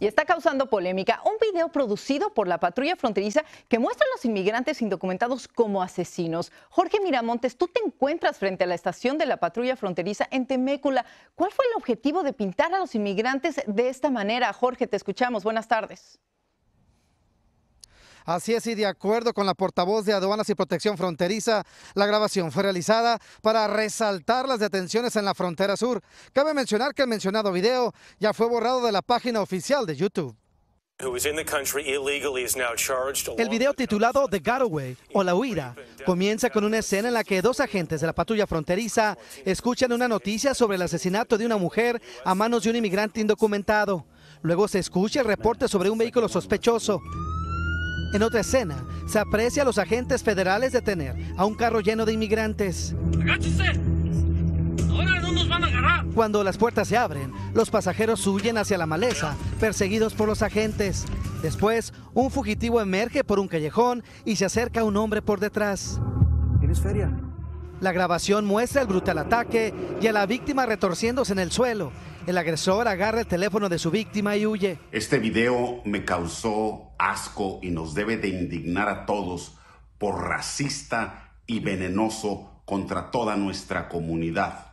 y está causando polémica un video producido por la patrulla fronteriza que muestra a los inmigrantes indocumentados como asesinos. Jorge Miramontes, tú te encuentras frente a la estación de la patrulla fronteriza en Temécula. ¿Cuál fue el objetivo de pintar a los inmigrantes de esta manera? Jorge, te escuchamos. Buenas tardes. Así es, y de acuerdo con la portavoz de Aduanas y Protección Fronteriza, la grabación fue realizada para resaltar las detenciones en la frontera sur. Cabe mencionar que el mencionado video ya fue borrado de la página oficial de YouTube. El video titulado The Away, o La Huida comienza con una escena en la que dos agentes de la patrulla fronteriza escuchan una noticia sobre el asesinato de una mujer a manos de un inmigrante indocumentado. Luego se escucha el reporte sobre un vehículo sospechoso. En otra escena, se aprecia a los agentes federales detener a un carro lleno de inmigrantes. ¡Ahora no nos van a agarrar! Cuando las puertas se abren, los pasajeros huyen hacia la maleza, perseguidos por los agentes. Después, un fugitivo emerge por un callejón y se acerca a un hombre por detrás. ¿Tienes feria? La grabación muestra el brutal ataque y a la víctima retorciéndose en el suelo. El agresor agarra el teléfono de su víctima y huye. Este video me causó asco y nos debe de indignar a todos por racista y venenoso contra toda nuestra comunidad.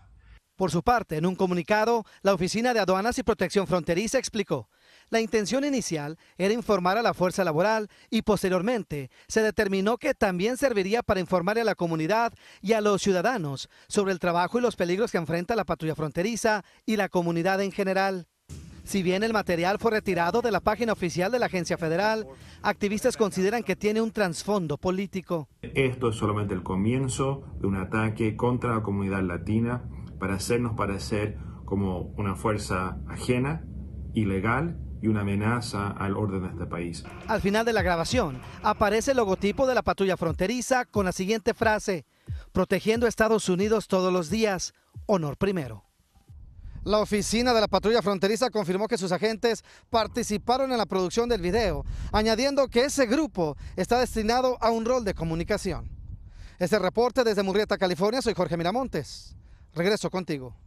Por su parte, en un comunicado, la Oficina de Aduanas y Protección Fronteriza explicó la intención inicial era informar a la fuerza laboral y posteriormente se determinó que también serviría para informar a la comunidad y a los ciudadanos sobre el trabajo y los peligros que enfrenta la patrulla fronteriza y la comunidad en general. Si bien el material fue retirado de la página oficial de la agencia federal, activistas consideran que tiene un trasfondo político. Esto es solamente el comienzo de un ataque contra la comunidad latina para hacernos parecer como una fuerza ajena, ilegal y una amenaza al orden de este país. Al final de la grabación aparece el logotipo de la patrulla fronteriza con la siguiente frase, protegiendo a Estados Unidos todos los días, honor primero. La oficina de la patrulla fronteriza confirmó que sus agentes participaron en la producción del video, añadiendo que ese grupo está destinado a un rol de comunicación. Este reporte desde Murrieta, California, soy Jorge Miramontes. Regreso contigo.